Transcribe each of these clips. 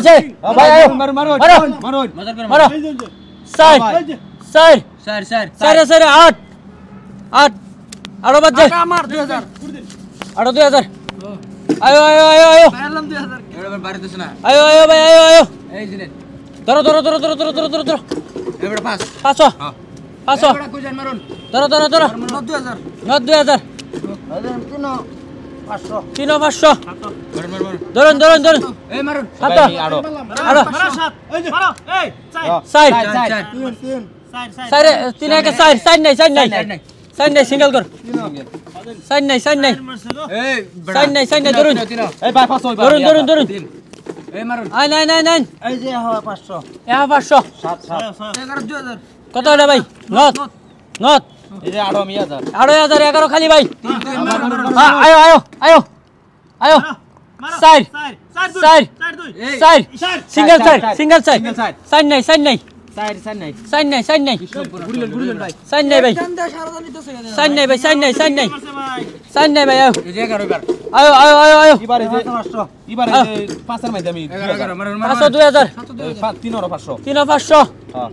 হয়েছে ভাই আয়ো মারো মারো মারো মারো sir sir sir sir sir sir 8 8 আরো বাদ আমার 2000 আরো 2000 আয়ো আয়ো আয়ো আয়ো পারলাম 2000 এবার বাড়ি দিছ না আয়ো আয়ো ভাই আয়ো আয়ো এই জিনেট ধরো ধরো ধরো ধরো ধরো ধরো ধরো ধরো এবার পাস পাসো হ্যাঁ পাসো এবার কুজান মারুন ধরো ধরো ধরো 2000 2000 2000 কেন তিন পাঁচশো ধরুন ধরুন ধরুন সাত আরো সাইড সাইড তিন একে সাইড সাইড নাই সাইড নাই সাইড নাই সিঙ্গেল কর সাইড নাই সাইড নাই সাইড নাই সাইড নাই ধরুন ধরুন ধরুন ধরুন কত ভাই নত নত আড়াই হাজার এগারো খালি ভাই হ্যাঁ, হ্যাঁ, আয়ো আয়ো আয়ো আয়ো side side side single side single side side নাই সাইড নাই সাইড নাই সাইড নাই সাইড নাই ভাই দুই হাজার তিন পাঁচশো তিন পাঁচশো হ্যাঁ।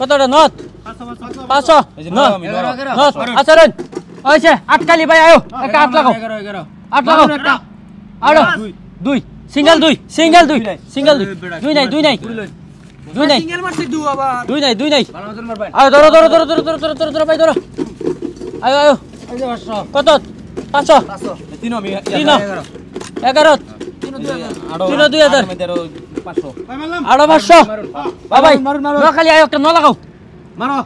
কতটা নথ পাঁচশো আচ্ছা রেন হয়েছে আটকালি ভাই আয়ো একটা আট লাগাও আট লাগাও আরো দুই সিঙ্গেল দুই সিঙ্গেল দুই সিঙ্গেল দুই দুই নাই দুই নাই দুই নাই দুই নাই দুই নাই আয়ো ধরো ধরো ধরো ধরো ধরো ধরো ধরো ধরো ভাই ধরো আয়ো আয়ো কত পাঁচশো তিন এগারো দুই হাজার আরো পাঁচশো বাবাই খালি আয় একটা ন লাগাও মারো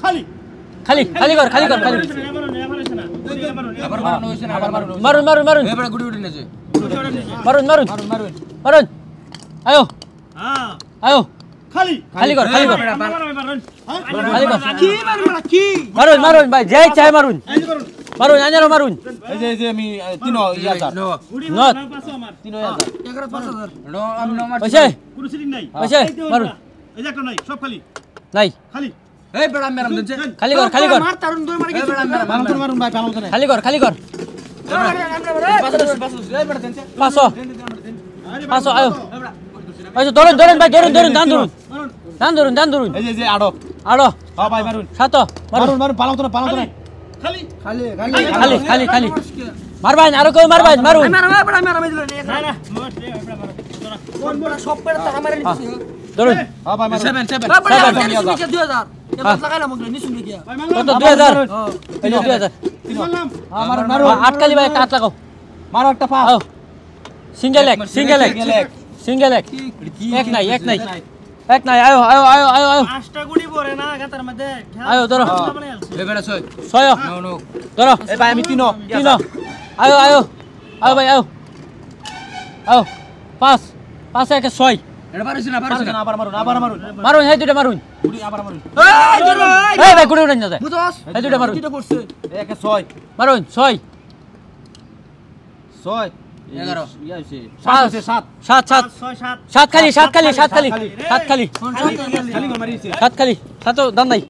খালি খালি খালি কর খালি কর খালি মারুন মারুন মারুন মারুন মারুন মারুন আয়ো হ্যাঁ। আয়ো খালি খালি কর খালি কর খালি কর মারুন মারুন ভাই যাই চাই মারুন মারুন আনারো মারুন এই যে এই যে আমি 3000 নট নট 3000 11 5000 নো আমি নো মারছি পয়সা কুরুসি নাই পয়সা মারুন এই যে একটা নাই সব খালি নাই খালি এই বেড়া মেরাম দিন খালি কর খালি কর মার তারুন দুই মার গেছে মারুন তোর মারুন ভাই ভালো খালি কর খালি কর পাঁচশো পাঁচশো আয়ো আচ্ছা ধরুন ধরুন ভাই ধরুন ধরুন দান ধরুন দান ধরুন দান ধরুন এই যে আড়ো আড়ো হ্যাঁ ভাই মারুন সাত মারুন মারুন পালাও তো পালাও তো খালি খালি খালি খালি খালি মারবাইন আরো কেউ মারবাইন মারুন আটকালি ভাই একটা হাত লাগাও মারো একটা পা সিঙ্গেল এক সিঙ্গেল এক সিঙ্গেল এক এক নাই এক নাই এক নাই আয়ো আয়ো আয়ো আয়ো আয়ো পাঁচটা গুড়ি পড়ে না গাতার মধ্যে আয়ো ধরো মানে এ বেড়া ছয় ছয় নো নো ধরো এ ভাই আমি তিনো তিনো আয়ো আয়ো আয়ো ভাই আয়ো আয়ো পাঁচ পাঁচ একে ছয় এটা পারিস না পারিস না আবার মারুন আবার ছয় মারুন ছয় ছয় ইয়ে সাত খালি সাতখালি সাতখালি সাত খালি দাম নাই